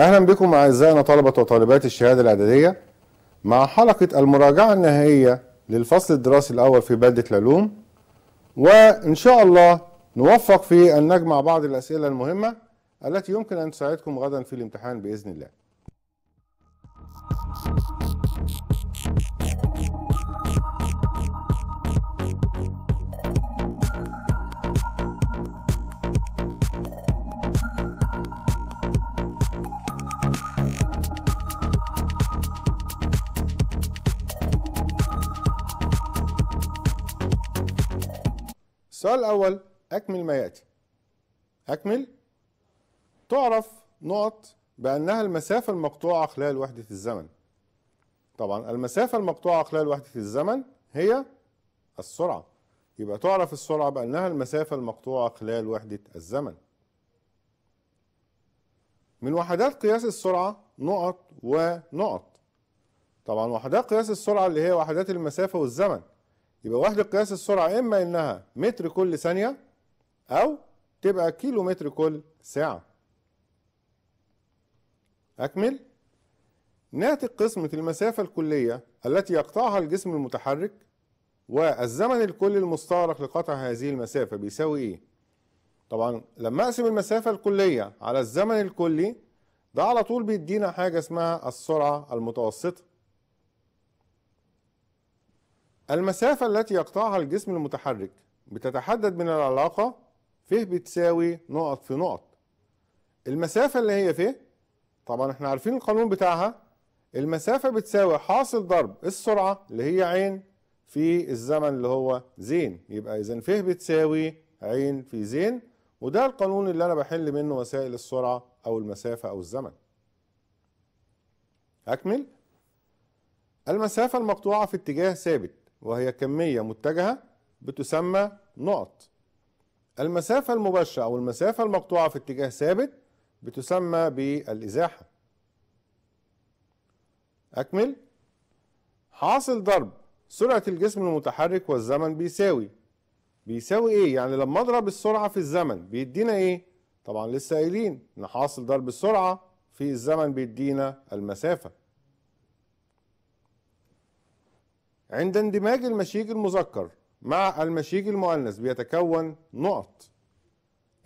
اهلا بكم اعزائنا طلبه وطالبات الشهاده الاعداديه مع حلقه المراجعه النهائيه للفصل الدراسي الاول في بلده العلوم وان شاء الله نوفق في ان نجمع بعض الاسئله المهمه التي يمكن ان تساعدكم غدا في الامتحان باذن الله السؤال الأول أكمل ما يأتي أكمل تعرف نقط بأنها المسافة المقطوعة خلال وحدة الزمن طبعا المسافة المقطوعة خلال وحدة الزمن هي السرعة يبقى تعرف السرعة بأنها المسافة المقطوعة خلال وحدة الزمن من وحدات قياس السرعة نقط ونقط طبعا وحدات قياس السرعة اللي هي وحدات المسافة والزمن يبقى وحدة قياس السرعة إما إنها متر كل ثانية أو تبقى كيلو متر كل ساعة أكمل ناتج قسمة المسافة الكلية التي يقطعها الجسم المتحرك والزمن الكلي المستغرق لقطع هذه المسافة بيساوي إيه؟ طبعا لما أقسم المسافة الكلية على الزمن الكلي ده على طول بيدينا حاجة اسمها السرعة المتوسطة المسافة التي يقطعها الجسم المتحرك بتتحدد من العلاقة ف بتساوي نقط في نقط المسافة اللي هي ف طبعا احنا عارفين القانون بتاعها المسافة بتساوي حاصل ضرب السرعة اللي هي عين في الزمن اللي هو زين يبقى إذا ف بتساوي عين في زين وده القانون اللي أنا بحل منه مسائل السرعة أو المسافة أو الزمن أكمل المسافة المقطوعة في اتجاه ثابت وهي كمية متجهة بتسمى نقط المسافة المباشرة أو المسافة المقطوعة في اتجاه ثابت بتسمى بالإزاحة أكمل حاصل ضرب سرعة الجسم المتحرك والزمن بيساوي بيساوي إيه؟ يعني لما أضرب السرعة في الزمن بيدينا إيه؟ طبعا لسه قايلين إن حاصل ضرب السرعة في الزمن بيدينا المسافة عند اندماج المشيج المذكر مع المشيج المؤنث بيتكون نقط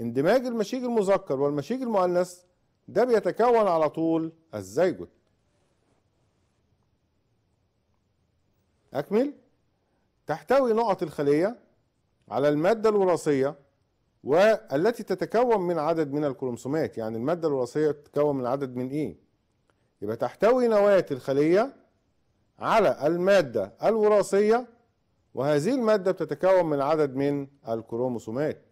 اندماج المشيج المذكر والمشيج المؤنث ده بيتكون على طول الزيجوت أكمل تحتوي نقط الخلية على المادة الوراثية والتي تتكون من عدد من الكروموسومات يعني المادة الوراثية تتكون من عدد من إيه يبقى تحتوي نواة الخلية على المادة الوراثية وهذه المادة بتتكون من عدد من الكروموسومات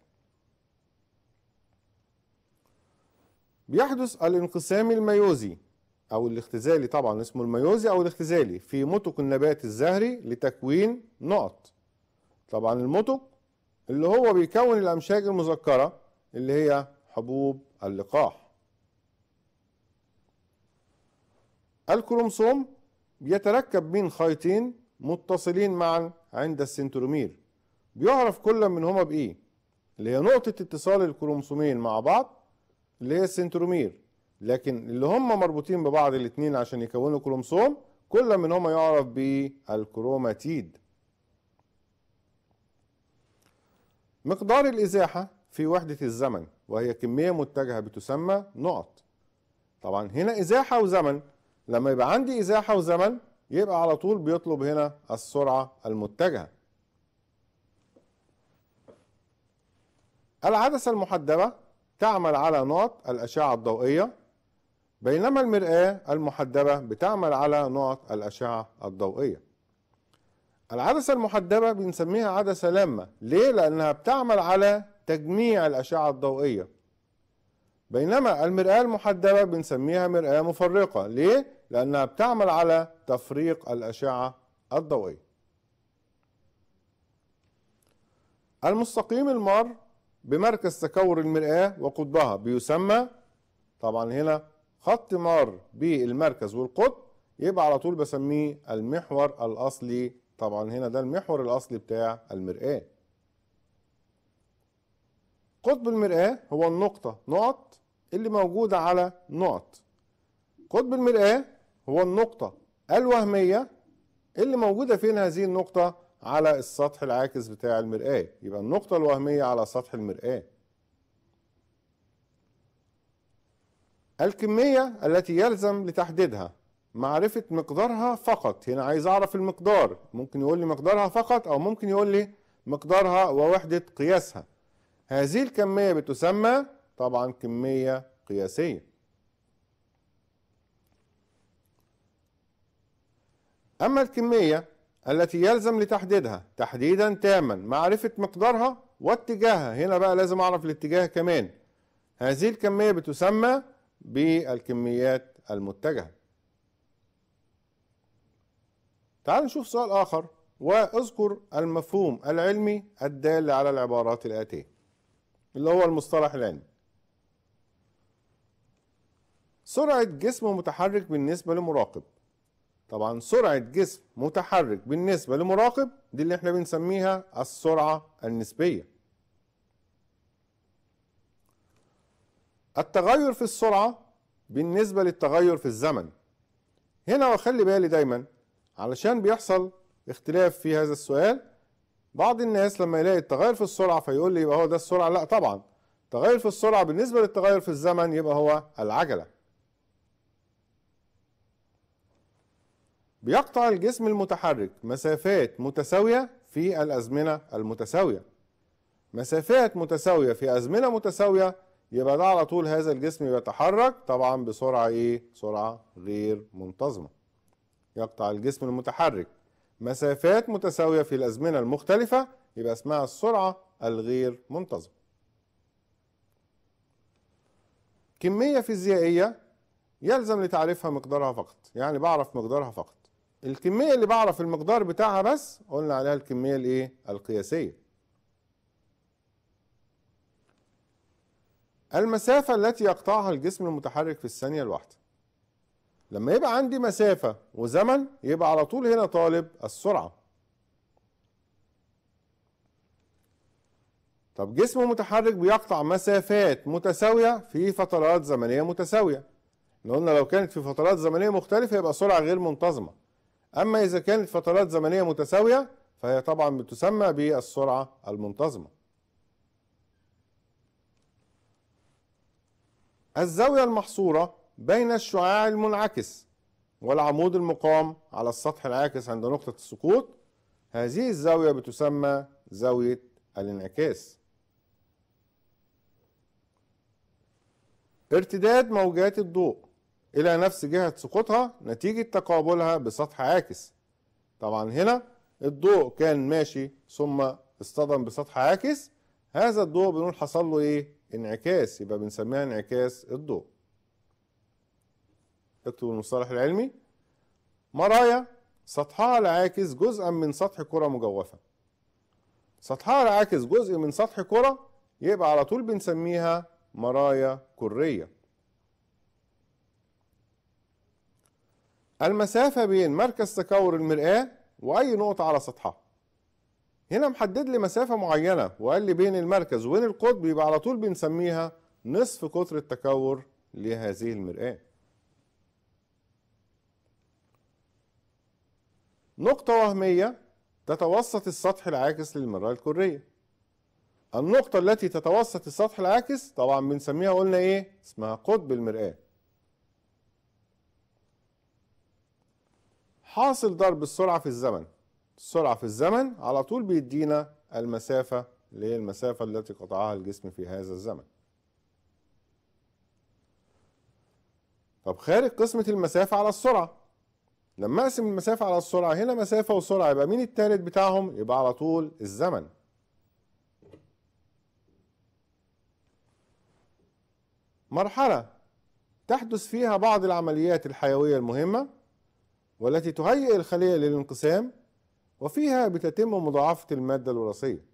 بيحدث الانقسام الميوزي أو الاختزالي طبعا اسمه الميوزي أو الاختزالي في متق النبات الزهري لتكوين نقط طبعا المتق اللي هو بيكون الأمشاج المذكرة اللي هي حبوب اللقاح الكروموسوم بيتركب من خيطين متصلين معا عند السنترومير بيعرف كل منهما بايه اللي هي نقطة اتصال الكروموسومين مع بعض اللي هي السنترومير لكن اللي هم مربوطين ببعض الاتنين عشان يكونوا كروموسوم كل منهما يعرف بالكروماتيد مقدار الإزاحة في وحدة الزمن وهي كمية متجهة بتسمى نقط طبعا هنا إزاحة وزمن لما يبقى عندي إزاحة وزمن يبقى على طول بيطلب هنا السرعة المتجهة العدسة المحدبة تعمل على نقط الأشعة الضوئية بينما المرآة المحدبة بتعمل على نقط الأشعة الضوئية العدسة المحدبة بنسميها عدسة لامة ليه؟ لأنها بتعمل على تجميع الأشعة الضوئية بينما المرآة المحدبة بنسميها مرآة مفرقة ليه؟ لأنها بتعمل على تفريق الأشعة الضوئية المستقيم المار بمركز تكور المرآة وقطبها بيسمى طبعا هنا خط مار بالمركز والقطب يبقى على طول بسميه المحور الأصلي طبعا هنا ده المحور الأصلي بتاع المرآة قطب المرآة هو النقطة نقط اللي موجودة على نقط قطب المرآة هو النقطة الوهمية اللي موجودة فين هذه النقطة على السطح العاكس بتاع المرآة يبقى النقطة الوهمية على سطح المرآة الكمية التي يلزم لتحديدها معرفة مقدارها فقط هنا عايز أعرف المقدار ممكن يقول لي مقدارها فقط أو ممكن يقول لي مقدارها ووحدة قياسها هذه الكمية بتسمى طبعا كمية قياسية أما الكمية التي يلزم لتحديدها تحديدا تاما معرفة مقدارها واتجاهها هنا بقى لازم أعرف الاتجاه كمان هذه الكمية بتسمى بالكميات المتجهة تعال نشوف سؤال آخر واذكر المفهوم العلمي الدال على العبارات الآتية اللي هو المصطلح العلمي سرعة جسم متحرك بالنسبة لمراقب طبعا سرعة جسم متحرك بالنسبة لمراقب دي اللي احنا بنسميها السرعة النسبية التغير في السرعة بالنسبة للتغير في الزمن هنا وخلي بالي دايما علشان بيحصل اختلاف في هذا السؤال بعض الناس لما يلاقي التغير في السرعة فيقول لي يبقى هو ده السرعة لا طبعا تغير في السرعة بالنسبة للتغير في الزمن يبقى هو العجلة بيقطع الجسم المتحرك مسافات متساوية في الأزمنة المتساوية مسافات متساوية في أزمنة متساوية يبقى ده على طول هذا الجسم بيتحرك طبعا بسرعة إيه؟ سرعة غير منتظمة يقطع الجسم المتحرك مسافات متساوية في الأزمنة المختلفة يبقى اسمها السرعة الغير منتظمة كمية فيزيائية يلزم لتعريفها مقدارها فقط يعني بعرف مقدارها فقط الكمية اللي بعرف المقدار بتاعها بس قلنا عليها الكمية الايه القياسية المسافة التي يقطعها الجسم المتحرك في الثانية الواحدة لما يبقى عندي مسافة وزمن يبقى على طول هنا طالب السرعة طب جسم متحرك بيقطع مسافات متساوية في فترات زمنية متساوية قلنا لو كانت في فترات زمنية مختلفة يبقى سرعة غير منتظمة أما إذا كانت فترات زمنية متساوية فهي طبعا بتسمى بالسرعة المنتظمة الزاوية المحصورة بين الشعاع المنعكس والعمود المقام على السطح العاكس عند نقطة السقوط هذه الزاوية بتسمى زاوية الانعكاس ارتداد موجات الضوء إلى نفس جهة سقوطها نتيجة تقابلها بسطح عاكس طبعا هنا الضوء كان ماشي ثم اصطدم بسطح عاكس هذا الضوء بنقول حصل له ايه انعكاس يبقى بنسميها انعكاس الضوء اكتب المصطلح العلمي مرايا سطحها العاكس جزءا من سطح كرة مجوفة سطحها العاكس جزء من سطح كرة يبقى على طول بنسميها مرايا كرية المسافة بين مركز تكور المرآة وأي نقطة على سطحها هنا محدد لي مسافة معينة وقال لي بين المركز وبين القطب يبقى على طول بنسميها نصف قطر التكور لهذه المرآة نقطة وهمية تتوسط السطح العاكس للمرآة الكرية النقطة التي تتوسط السطح العاكس طبعا بنسميها قلنا ايه اسمها قطب المرآة حاصل ضرب السرعة في الزمن السرعة في الزمن على طول بيدينا المسافة اللي هي المسافة التي قطعها الجسم في هذا الزمن طب خارج قسمة المسافة على السرعة لما اقسم المسافة على السرعة هنا مسافة وسرعة يبقى مين التالت بتاعهم يبقى على طول الزمن مرحلة تحدث فيها بعض العمليات الحيوية المهمة والتي تهيئ الخلية للانقسام وفيها بتتم مضاعفة المادة الوراثية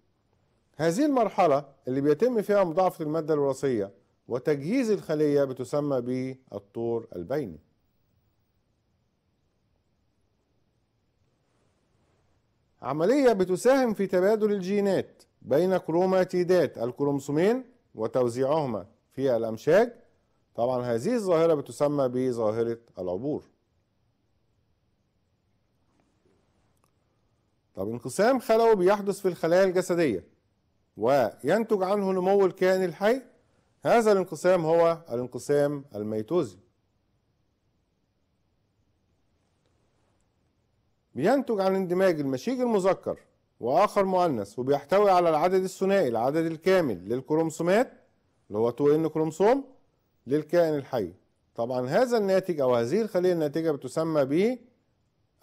هذه المرحلة اللي بيتم فيها مضاعفة المادة الوراثية وتجهيز الخلية بتسمى بالطور البيني عملية بتساهم في تبادل الجينات بين كروماتيدات الكروموسومين وتوزيعهما في الأمشاج طبعا هذه الظاهرة بتسمى بظاهرة العبور طب انقسام خلوي بيحدث في الخلايا الجسدية وينتج عنه نمو الكائن الحي هذا الانقسام هو الانقسام الميتوزي بينتج عن اندماج المشيج المذكر واخر مؤنث وبيحتوي على العدد الثنائي العدد الكامل للكروموسومات اللي هو 2 n كروموسوم للكائن الحي طبعا هذا الناتج او هذه الخليه الناتجه بتسمى به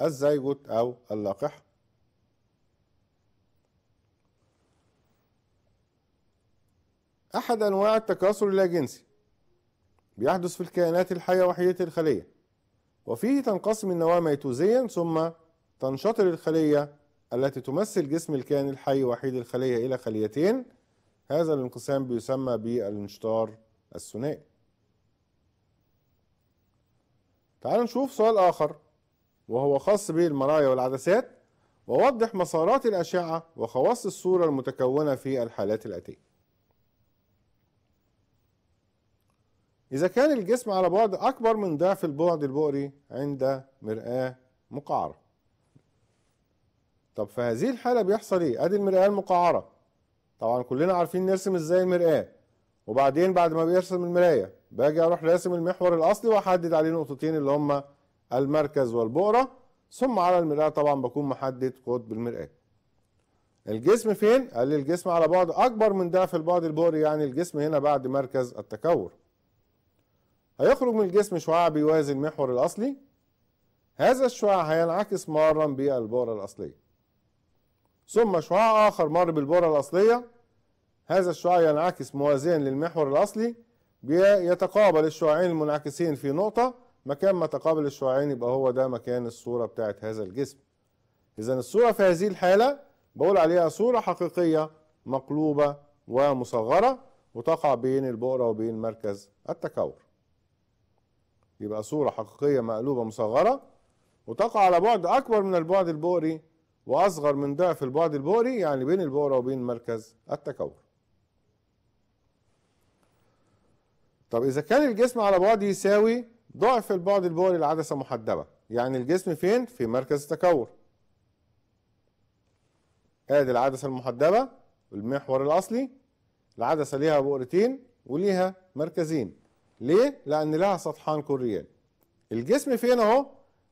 الزيجوت او اللقح أحد أنواع التكاثر اللاجنسي بيحدث في الكائنات الحية وحيدة الخلية وفيه تنقسم النواة ميتوزيا ثم تنشطر الخلية التي تمثل جسم الكائن الحي وحيد الخلية إلى خليتين هذا الانقسام بيسمى بالانشطار الثنائي تعالوا نشوف سؤال آخر وهو خاص بالمرايا والعدسات ووضح مسارات الأشعة وخواص الصورة المتكونة في الحالات الآتية إذا كان الجسم على بعد أكبر من ضعف البعد البؤري عند مرآة مقعرة طب في هذه الحالة بيحصل إيه؟ أدي المرآة المقعرة طبعا كلنا عارفين نرسم إزاي المرآة وبعدين بعد ما بيرسم المراية باجي أروح راسم المحور الأصلي وأحدد عليه نقطتين اللي هما المركز والبؤرة ثم على المرآة طبعا بكون محدد قطب المرآة الجسم فين؟ قال لي الجسم على بعد أكبر من ضعف البعد البؤري يعني الجسم هنا بعد مركز التكور هيخرج من الجسم شعاع بيوازي المحور الأصلي هذا الشعاع هينعكس مرا بالبؤرة الأصلية ثم شعاع آخر مر بالبؤرة الأصلية هذا الشعاع ينعكس موازيا للمحور الأصلي بيتقابل الشعاعين المنعكسين في نقطة مكان ما تقابل الشعاعين يبقى هو ده مكان الصورة بتاعت هذا الجسم إذا الصورة في هذه الحالة بقول عليها صورة حقيقية مقلوبة ومصغرة وتقع بين البؤرة وبين مركز التكور يبقى صورة حقيقية مقلوبة مصغرة وتقع على بعد أكبر من البعد البؤري وأصغر من ضعف البعد البؤري يعني بين البؤرة وبين مركز التكور طب إذا كان الجسم على بعد يساوي ضعف البعد البؤري لعدسة محدبة يعني الجسم فين؟ في مركز التكور ادي العدسة المحدبة المحور الأصلي العدسة ليها بؤرتين وليها مركزين ليه؟ لأن لها سطحان كوريان الجسم فين أهو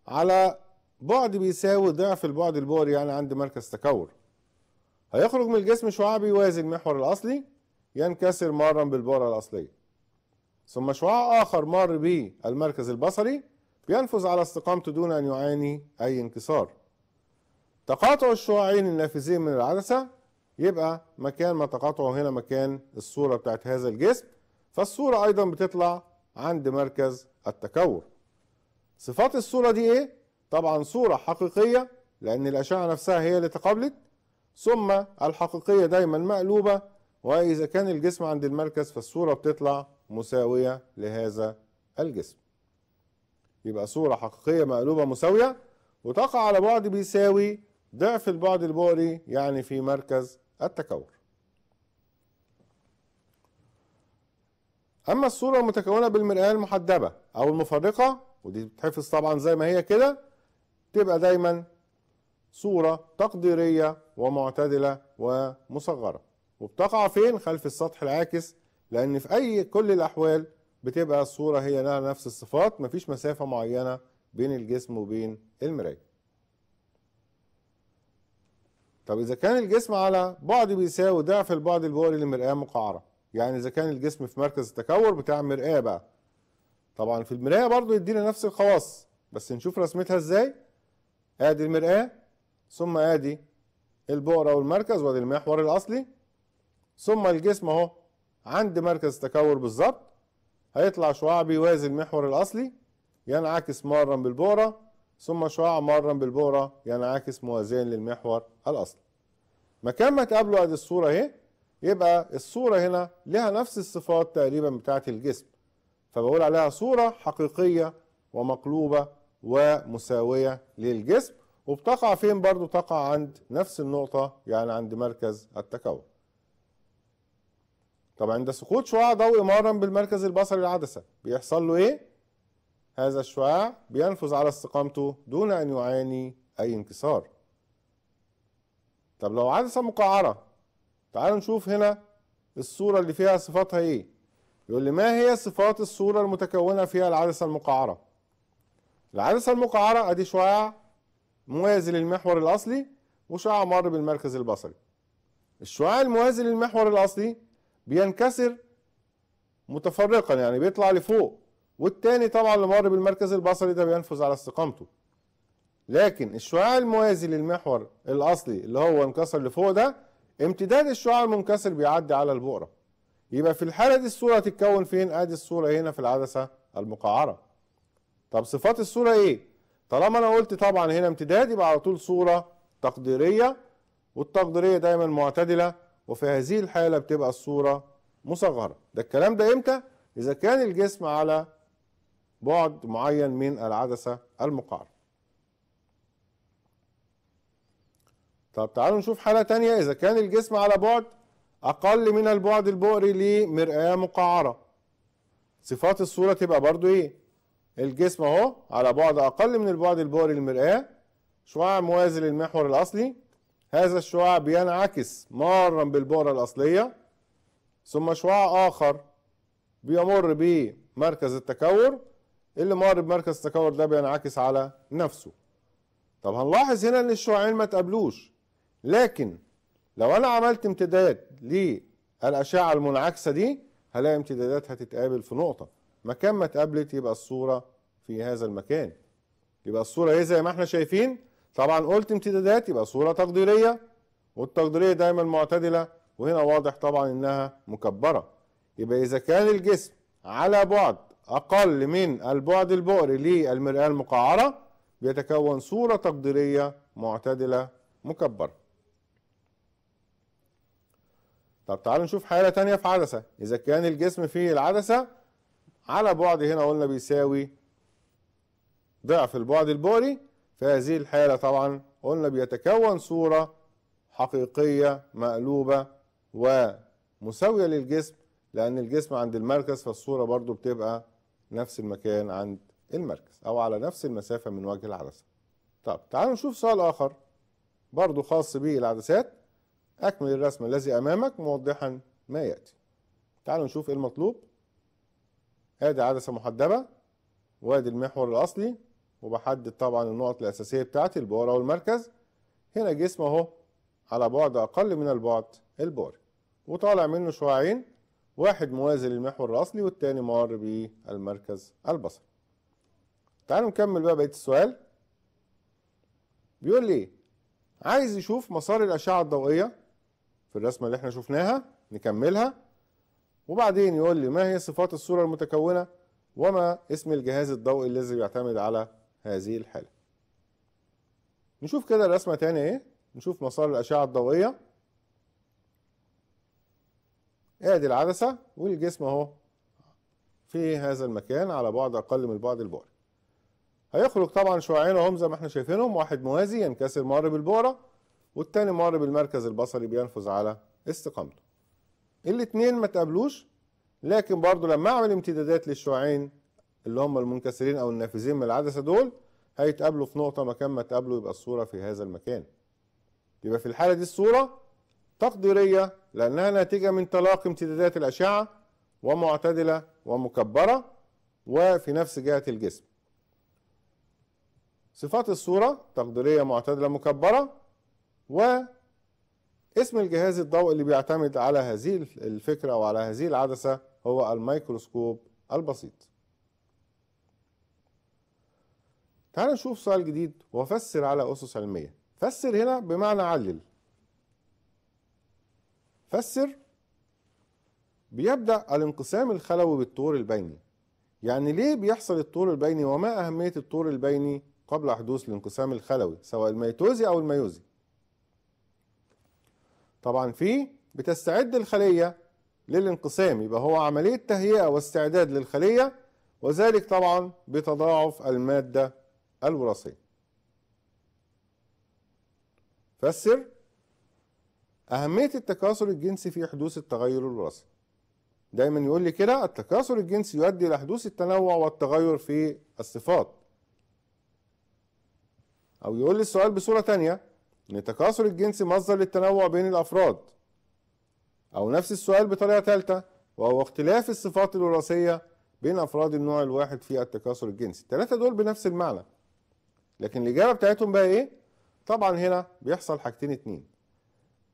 على بعد بيساوي ضعف البعد البوري يعني عند مركز تكور هيخرج من الجسم شعاع بيوازي المحور الأصلي ينكسر مرا بالبورة الأصلية ثم شعاع آخر مر به المركز البصري بينفذ على استقامته دون أن يعاني أي انكسار تقاطع الشعاعين النافذين من العدسة يبقى مكان ما تقاطعه هنا مكان الصورة بتاعت هذا الجسم فالصورة أيضا بتطلع عند مركز التكور صفات الصورة دي إيه؟ طبعا صورة حقيقية لأن الأشعة نفسها هي اللي تقابلت ثم الحقيقية دايما مقلوبة وإذا كان الجسم عند المركز فالصورة بتطلع مساوية لهذا الجسم يبقى صورة حقيقية مقلوبة مساوية وتقع على بعد بيساوي ضعف البعد البؤري يعني في مركز التكور اما الصوره المتكونه بالمرآه المحدبه او المفرقه ودي بتحفظ طبعا زي ما هي كده تبقى دايما صوره تقديريه ومعتدله ومصغره وبتقع فين خلف السطح العاكس لان في اي كل الاحوال بتبقى الصوره هي لها نفس الصفات مفيش مسافه معينه بين الجسم وبين المرايه طب اذا كان الجسم على بعد بيساوي ضعف البعد الجوهري للمرآه المقعره يعني اذا كان الجسم في مركز التكور بتاع المرآة بقى طبعا في المرآة برضو يدينا نفس الخواص بس نشوف رسمتها ازاي ادي المرآة ثم ادي البؤرة والمركز وادي المحور الاصلي ثم الجسم اهو عند مركز التكور بالظبط هيطلع شعاع بيوازي المحور الاصلي ينعكس مرة بالبؤرة ثم شعاع مرة بالبؤرة ينعكس موازيا للمحور الاصلي مكان ما تقابله ادي الصورة اهي يبقى الصورة هنا لها نفس الصفات تقريبا بتاعة الجسم فبقول عليها صورة حقيقية ومقلوبة ومساوية للجسم وبتقع فين برضو تقع عند نفس النقطة يعني عند مركز التكون طب عند سقوط شعاع ضوئي مارا بالمركز البصري العدسة بيحصل له ايه؟ هذا الشعاع بينفذ على استقامته دون ان يعاني اي انكسار طب لو عدسة مقعرة تعالوا نشوف هنا الصورة اللي فيها صفاتها ايه يقول لي ما هي صفات الصورة المتكونة فيها العدسة المقعرة العدسة المقعرة ادي شعاع موازي للمحور الاصلي وشعاع مر بالمركز البصري الشعاع الموازي للمحور الاصلي بينكسر متفرقا يعني بيطلع لفوق والتاني طبعا اللي مر بالمركز البصري ده بينفذ على استقامته لكن الشعاع الموازي للمحور الاصلي اللي هو انكسر لفوق ده امتداد الشعاع المنكسر بيعدي على البؤرة يبقى في الحالة دي الصورة هتتكون فين؟ ادي الصورة هنا في العدسة المقعرة طب صفات الصورة ايه؟ طالما انا قلت طبعا هنا امتداد يبقى على طول صورة تقديرية والتقديرية دايما معتدلة وفي هذه الحالة بتبقى الصورة مصغرة ده الكلام ده امتى؟ إذا كان الجسم على بعد معين من العدسة المقعرة طب تعالوا نشوف حالة تانية إذا كان الجسم على بعد أقل من البعد البؤري لمرآة مقعرة صفات الصورة تبقى برضو إيه الجسم أهو على بعد أقل من البعد البؤري للمرآة شعاع موازي للمحور الأصلي هذا الشعاع بينعكس مارا بالبؤرة الأصلية ثم شعاع آخر بيمر بمركز التكور اللي مار بمركز التكور ده بينعكس على نفسه طب هنلاحظ هنا ان الشعاعين ما تقابلوش لكن لو انا عملت امتداد للاشعه المنعكسه دي هلاقي امتدادات هتتقابل في نقطه مكان ما اتقابلت يبقى الصوره في هذا المكان يبقى الصوره ايه زي ما احنا شايفين طبعا قلت امتدادات يبقى صوره تقديريه والتقديريه دايما معتدله وهنا واضح طبعا انها مكبره يبقى اذا كان الجسم على بعد اقل من البعد البؤري للمرآة المقعرة بيتكون صورة تقديرية معتدلة مكبرة طب تعالوا نشوف حالة تانية في عدسة إذا كان الجسم فيه العدسة على بعد هنا قلنا بيساوي ضعف البعد البولي في هذه الحالة طبعا قلنا بيتكون صورة حقيقية مقلوبة ومساوية للجسم لأن الجسم عند المركز فالصورة برضو بتبقى نفس المكان عند المركز أو على نفس المسافة من وجه العدسة طب تعالوا نشوف سؤال آخر برضو خاص بالعدسات أكمل الرسم الذي أمامك موضحا ما يأتي تعالوا نشوف إيه المطلوب آدي عدسة محدبة وادي المحور الأصلي وبحدد طبعا النقط الأساسية بتاعتي البوره والمركز هنا جسم أهو على بعد أقل من البعد البؤري وطالع منه شعاعين واحد موازي للمحور الأصلي والتاني مار بالمركز البصري تعالوا نكمل بقى بقية السؤال بيقول لي عايز يشوف مسار الأشعة الضوئية في الرسمة اللي احنا شفناها نكملها وبعدين يقول لي ما هي صفات الصورة المتكونة وما اسم الجهاز الضوئي الذي بيعتمد على هذه الحالة نشوف كده الرسمة تاني ايه نشوف مسار الأشعة الضوئية ادي العدسة والجسم اهو في هذا المكان على بعد أقل من البعد البعري هيخرج طبعا شعاعين اهم زي ما احنا شايفينهم واحد موازي ينكسر مر بالبؤره والتاني مر بالمركز البصري بينفذ على استقامته الاتنين ما تقابلوش لكن برضه لما اعمل امتدادات للشعاعين اللي هم المنكسرين او النافذين من العدسه دول هيتقابلوا في نقطه مكان ما تقابلوا يبقى الصوره في هذا المكان يبقى في الحاله دي الصوره تقديريه لانها ناتجه من تلاقي امتدادات الاشعه ومعتدله ومكبره وفي نفس جهه الجسم صفات الصوره تقديريه معتدله مكبره واسم الجهاز الضوء اللي بيعتمد على هذه الفكرة أو على هذه العدسة هو الميكروسكوب البسيط تعال نشوف سؤال جديد وفسر على أسس علمية فسر هنا بمعنى علل فسر بيبدأ الانقسام الخلوي بالطور البيني يعني ليه بيحصل الطور البيني وما أهمية الطور البيني قبل حدوث الانقسام الخلوي سواء الميتوزي أو الميوزي طبعا في بتستعد الخلية للانقسام يبقى هو عملية تهيئة واستعداد للخلية وذلك طبعا بتضاعف المادة الوراثية فسر أهمية التكاثر الجنسي في حدوث التغير الوراثي دايما يقول لي كده التكاثر الجنسي يؤدي إلى حدوث التنوع والتغير في الصفات أو يقول لي السؤال بصورة تانية ان التكاثر الجنسي مصدر للتنوع بين الافراد او نفس السؤال بطريقه ثالثه وهو اختلاف الصفات الوراثيه بين افراد النوع الواحد في التكاثر الجنسي الثلاثه دول بنفس المعنى لكن الاجابه بتاعتهم بقى ايه طبعا هنا بيحصل حاجتين اتنين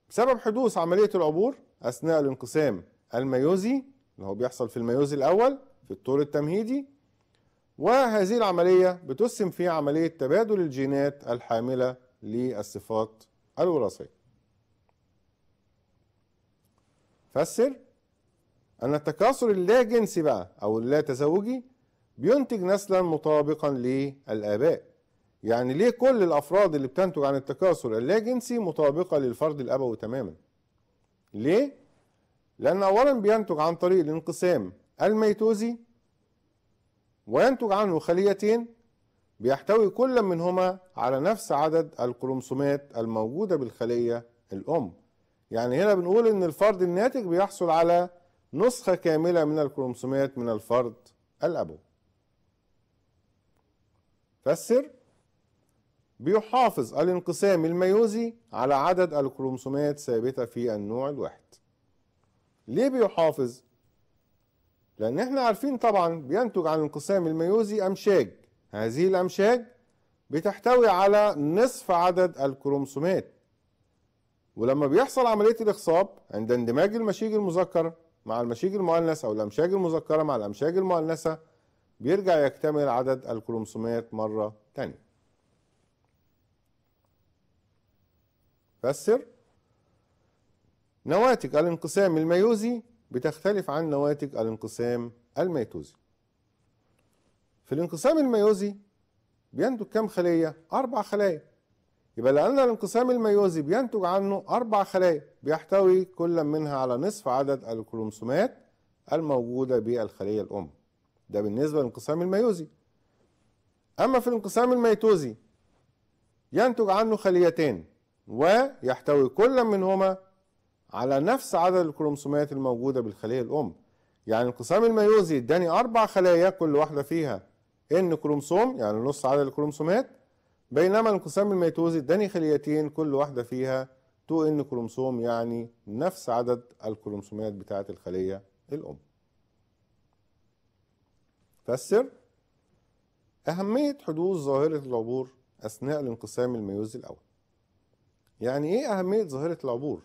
بسبب حدوث عمليه العبور اثناء الانقسام الميوزي اللي هو بيحصل في الميوزي الاول في الطور التمهيدي وهذه العمليه بتسهم في عمليه تبادل الجينات الحامله للصفات الوراثية فسر أن التكاثر اللا جنسي بقى أو اللا تزوجي بينتج نسلا مطابقا للآباء يعني ليه كل الأفراد اللي بتنتج عن التكاثر اللا جنسي مطابقة للفرد الأبوي تماما ليه؟ لأن أولا بينتج عن طريق الانقسام الميتوزي وينتج عنه خليتين بيحتوي كل منهما على نفس عدد الكروموسومات الموجودة بالخلية الأم يعني هنا بنقول إن الفرد الناتج بيحصل على نسخة كاملة من الكروموسومات من الفرد الأبوي فسر بيحافظ الانقسام الميوزي على عدد الكروموسومات ثابتة في النوع الواحد ليه بيحافظ؟ لأن احنا عارفين طبعا بينتج عن الانقسام الميوزي أمشاج هذه الأمشاج بتحتوي على نصف عدد الكروموسومات ولما بيحصل عملية الإخصاب عند اندماج المشيج المذكر مع المشيج المؤنث أو الأمشاج المذكرة مع الأمشاج المؤنثة بيرجع يكتمل عدد الكروموسومات مرة تانية فسر نواتج الانقسام الميوزي بتختلف عن نواتج الانقسام الميتوزي في الانقسام الميوزي بينتج كام خليه اربع خلايا يبقى لان الانقسام الميوزي بينتج عنه اربع خلايا بيحتوي كل منها على نصف عدد الكروموسومات الموجوده بالخليه الام ده بالنسبه للانقسام الميوزي اما في الانقسام الميتوزي ينتج عنه خليتين ويحتوي كل منهما على نفس عدد الكروموسومات الموجوده بالخليه الام يعني الانقسام الميوزي اداني اربع خلايا كل واحده فيها ان كروموسوم يعني نص عدد الكروموسومات بينما الانقسام الميتوزي اداني خليتين كل واحده فيها 2 ان كروموسوم يعني نفس عدد الكروموسومات بتاعه الخليه الام فسر أهمية حدوث ظاهرة العبور أثناء الانقسام الميوزي الأول يعني إيه أهمية ظاهرة العبور؟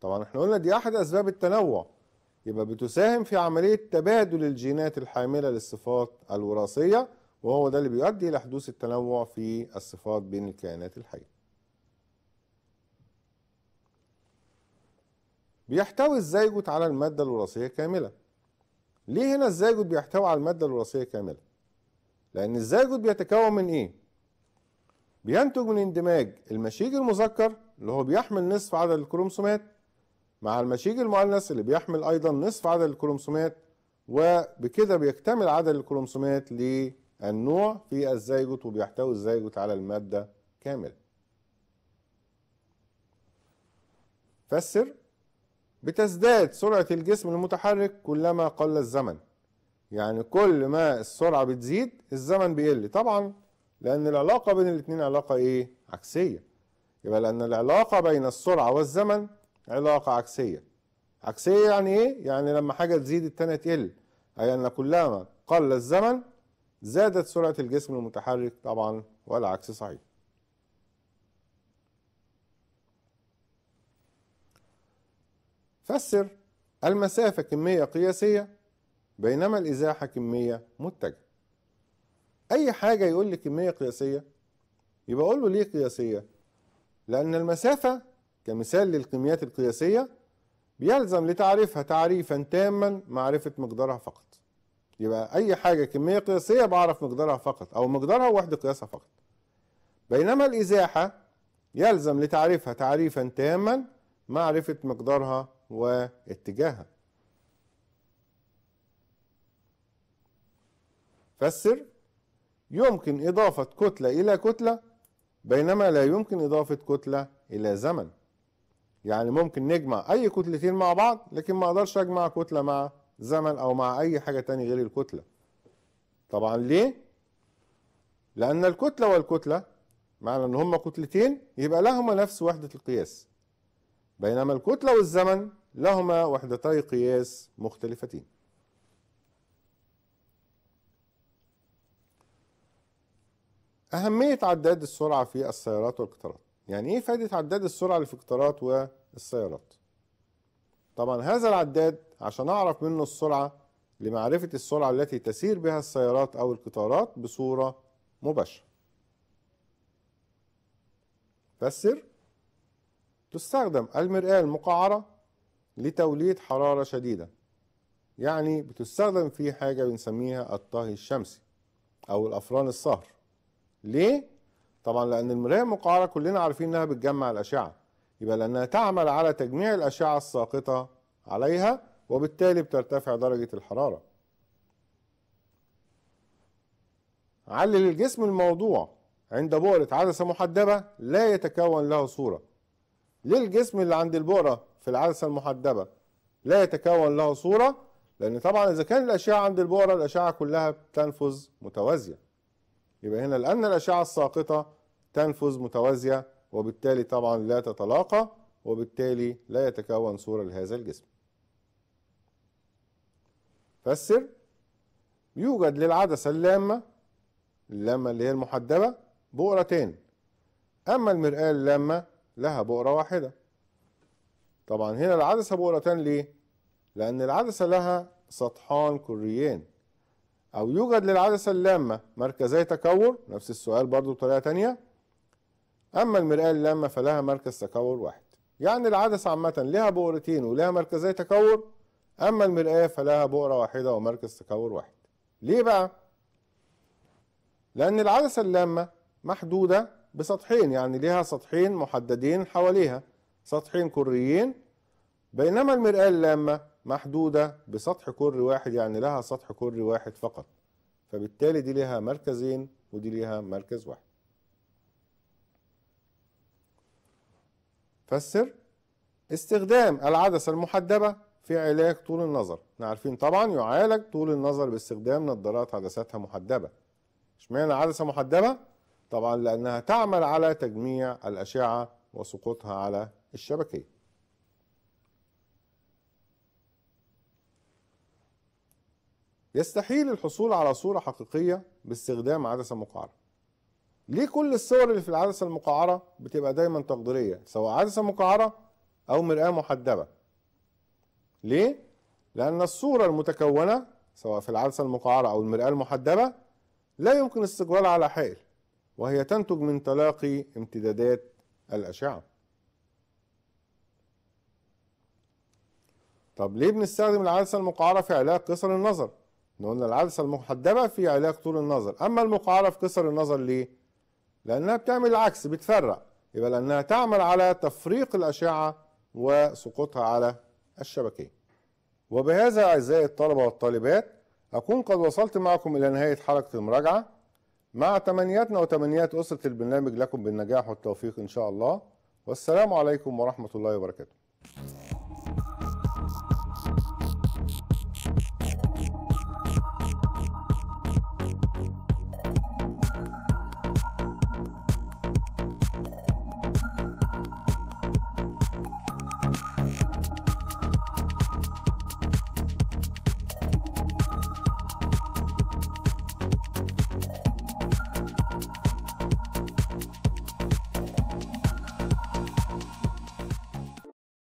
طبعا احنا قلنا دي أحد أسباب التنوع يبقى بتساهم في عملية تبادل الجينات الحاملة للصفات الوراثية وهو ده اللي بيؤدي إلى حدوث التنوع في الصفات بين الكائنات الحية بيحتوي الزيجوت على المادة الوراثية كاملة ليه هنا الزيجوت بيحتوي على المادة الوراثية كاملة لأن الزيجوت بيتكون من إيه بينتج من اندماج المشيج المذكر اللي هو بيحمل نصف عدد الكروموسومات مع المشيج المؤنث اللي بيحمل ايضا نصف عدد الكروموسومات وبكده بيكتمل عدد الكروموسومات للنوع في الزيجوت وبيحتوي الزيجوت على المادة كاملة فسر بتزداد سرعة الجسم المتحرك كلما قل الزمن يعني كل ما السرعة بتزيد الزمن بيقل طبعا لأن العلاقة بين الاتنين علاقة إيه؟ عكسية يبقى لأن العلاقة بين السرعة والزمن علاقة عكسية عكسية يعني ايه؟ يعني لما حاجة تزيد التانية تقل أي أن كلما قل الزمن زادت سرعة الجسم المتحرك طبعا والعكس صحيح فسر المسافة كمية قياسية بينما الإزاحة كمية متجهة أي حاجة يقول لي كمية قياسية يبقى أقول له ليه قياسية لأن المسافة كمثال للكميات القياسية بيلزم لتعريفها تعريفا تاما معرفة مقدارها فقط يبقى أي حاجة كمية قياسية بعرف مقدارها فقط أو مقدارها وحدة قياسها فقط بينما الإزاحة يلزم لتعريفها تعريفا تاما معرفة مقدارها واتجاهها فسر يمكن إضافة كتلة إلى كتلة بينما لا يمكن إضافة كتلة إلى زمن يعني ممكن نجمع اي كتلتين مع بعض لكن ما اقدرش اجمع كتله مع زمن او مع اي حاجه تاني غير الكتله طبعا ليه لان الكتله والكتله معنى ان هما كتلتين يبقى لهما نفس وحده القياس بينما الكتله والزمن لهما وحدتي قياس مختلفتين اهميه عداد السرعه في السيارات والقطارات يعني ايه فائدة عداد السرعة القطارات والسيارات طبعا هذا العداد عشان اعرف منه السرعة لمعرفة السرعة التي تسير بها السيارات او القطارات بصورة مباشرة فالسر تستخدم المرآة المقعرة لتوليد حرارة شديدة يعني بتستخدم في حاجة بنسميها الطهي الشمسي أو الأفران الصهر ليه؟ طبعا لان المرايه المقعره كلنا عارفين انها بتجمع الاشعه يبقى لانها تعمل على تجميع الاشعه الساقطه عليها وبالتالي بترتفع درجه الحراره علل الجسم الموضوع عند بؤرة عدسة محدبة لا يتكون له صورة ليه الجسم اللي عند البؤرة في العدسة المحدبة لا يتكون له صورة لأن طبعا إذا كان الأشعة عند البؤرة الأشعة كلها بتنفذ متوازية يبقى هنا لأن الأشعة الساقطة تنفذ متوازية وبالتالي طبعا لا تتلاقى وبالتالي لا يتكون صورة لهذا الجسم فسر يوجد للعدسة اللامة اللامة اللي هي المحدبة بؤرتين أما المرآة اللامة لها بؤرة واحدة طبعا هنا العدسة بؤرتان ليه؟ لأن العدسة لها سطحان كريين أو يوجد للعدسة اللامة مركزي تكور نفس السؤال برضو بطريقة تانية أما المرآة اللامة فلها مركز تكور واحد يعني العدسة عامة لها بؤرتين ولها مركزي تكور أما المرآة فلها بؤرة واحدة ومركز تكور واحد ليه بقى؟ لأن العدسة اللامة محدودة بسطحين يعني لها سطحين محددين حواليها سطحين كريين بينما المرآة اللامة محدودة بسطح كري واحد يعني لها سطح كري واحد فقط فبالتالي دي لها مركزين ودي لها مركز واحد فسر استخدام العدسة المحدبة في علاج طول النظر احنا عارفين طبعا يعالج طول النظر باستخدام نظارات عدساتها محدبة اشمعنى عدسة محدبة؟ طبعا لأنها تعمل على تجميع الأشعة وسقوطها على الشبكية يستحيل الحصول على صورة حقيقية باستخدام عدسة مقعرة ليه كل الصور اللي في العدسه المقعره بتبقى دايما تقديريه سواء عدسه مقعره او مرآه محدبه ليه لان الصوره المتكونه سواء في العدسه المقعره او المرآه المحدبه لا يمكن استقبالها على حائل وهي تنتج من تلاقي امتدادات الاشعه طب ليه بنستخدم العدسه المقعره في علاج قصر النظر؟ احنا قلنا العدسه المحدبه في علاج طول النظر، اما المقعره في قصر النظر ليه؟ لأنها بتعمل العكس بتفرق يبقى لأنها تعمل على تفريق الأشعة وسقوطها على الشبكية وبهذا أعزائي الطلبة والطالبات أكون قد وصلت معكم إلى نهاية حلقة المراجعة مع تمنياتنا وتمنيات أسرة البرنامج لكم بالنجاح والتوفيق إن شاء الله والسلام عليكم ورحمة الله وبركاته